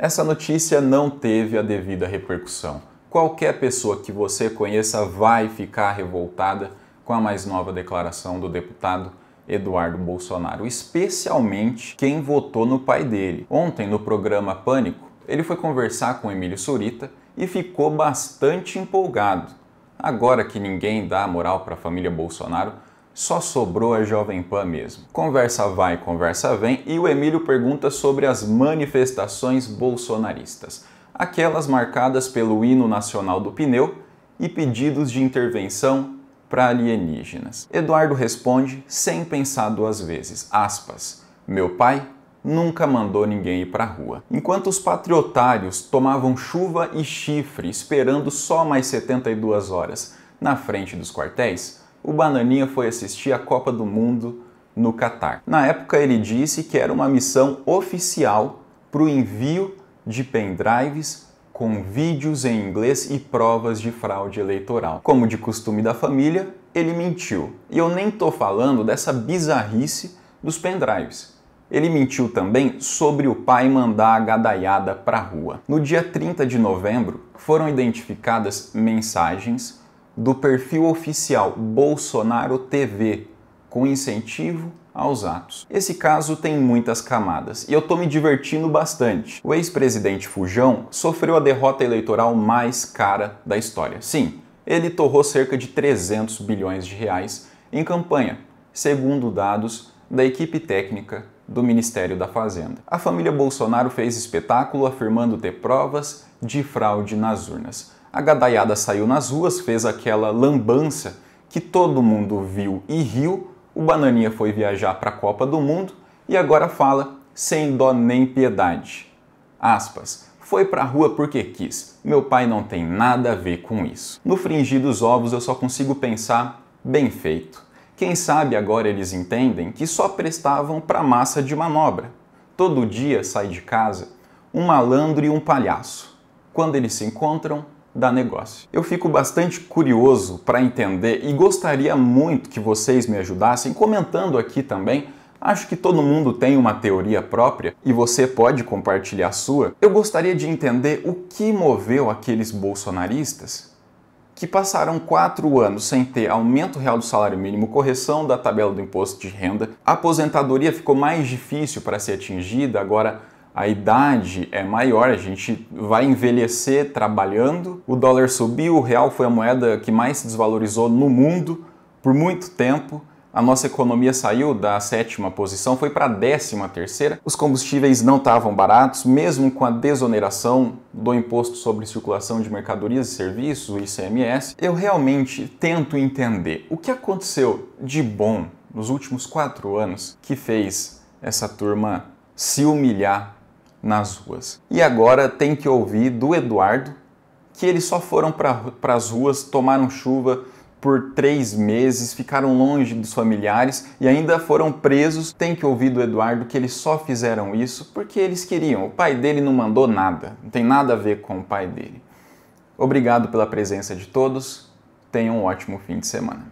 Essa notícia não teve a devida repercussão. Qualquer pessoa que você conheça vai ficar revoltada com a mais nova declaração do deputado Eduardo Bolsonaro, especialmente quem votou no pai dele. Ontem, no programa Pânico, ele foi conversar com Emílio Surita e ficou bastante empolgado. Agora que ninguém dá moral para a família Bolsonaro, só sobrou a Jovem Pan mesmo. Conversa vai, conversa vem e o Emílio pergunta sobre as manifestações bolsonaristas, aquelas marcadas pelo hino nacional do pneu e pedidos de intervenção para alienígenas. Eduardo responde sem pensar duas vezes, aspas, meu pai nunca mandou ninguém ir para a rua. Enquanto os patriotários tomavam chuva e chifre esperando só mais 72 horas na frente dos quartéis, o Bananinha foi assistir a Copa do Mundo no Catar. Na época, ele disse que era uma missão oficial para o envio de pendrives com vídeos em inglês e provas de fraude eleitoral. Como de costume da família, ele mentiu. E eu nem estou falando dessa bizarrice dos pendrives. Ele mentiu também sobre o pai mandar a gadaiada a rua. No dia 30 de novembro, foram identificadas mensagens do perfil oficial Bolsonaro TV, com incentivo aos atos. Esse caso tem muitas camadas e eu tô me divertindo bastante. O ex-presidente Fujão sofreu a derrota eleitoral mais cara da história. Sim, ele torrou cerca de 300 bilhões de reais em campanha, segundo dados da equipe técnica do Ministério da Fazenda. A família Bolsonaro fez espetáculo afirmando ter provas de fraude nas urnas a gadaiada saiu nas ruas, fez aquela lambança que todo mundo viu e riu, o Bananinha foi viajar para a Copa do Mundo e agora fala sem dó nem piedade. Aspas. Foi a rua porque quis. Meu pai não tem nada a ver com isso. No fringir dos ovos eu só consigo pensar bem feito. Quem sabe agora eles entendem que só prestavam para massa de manobra. Todo dia sai de casa um malandro e um palhaço. Quando eles se encontram, dá negócio. Eu fico bastante curioso para entender e gostaria muito que vocês me ajudassem comentando aqui também. Acho que todo mundo tem uma teoria própria e você pode compartilhar sua. Eu gostaria de entender o que moveu aqueles bolsonaristas que passaram quatro anos sem ter aumento real do salário mínimo, correção da tabela do imposto de renda, a aposentadoria ficou mais difícil para ser atingida, agora a idade é maior, a gente vai envelhecer trabalhando. O dólar subiu, o real foi a moeda que mais se desvalorizou no mundo por muito tempo. A nossa economia saiu da sétima posição, foi para a décima terceira. Os combustíveis não estavam baratos, mesmo com a desoneração do Imposto sobre Circulação de Mercadorias e Serviços, o ICMS. Eu realmente tento entender o que aconteceu de bom nos últimos quatro anos que fez essa turma se humilhar nas ruas. E agora tem que ouvir do Eduardo que eles só foram para as ruas, tomaram chuva por três meses, ficaram longe dos familiares e ainda foram presos. Tem que ouvir do Eduardo que eles só fizeram isso porque eles queriam. O pai dele não mandou nada, não tem nada a ver com o pai dele. Obrigado pela presença de todos. Tenham um ótimo fim de semana.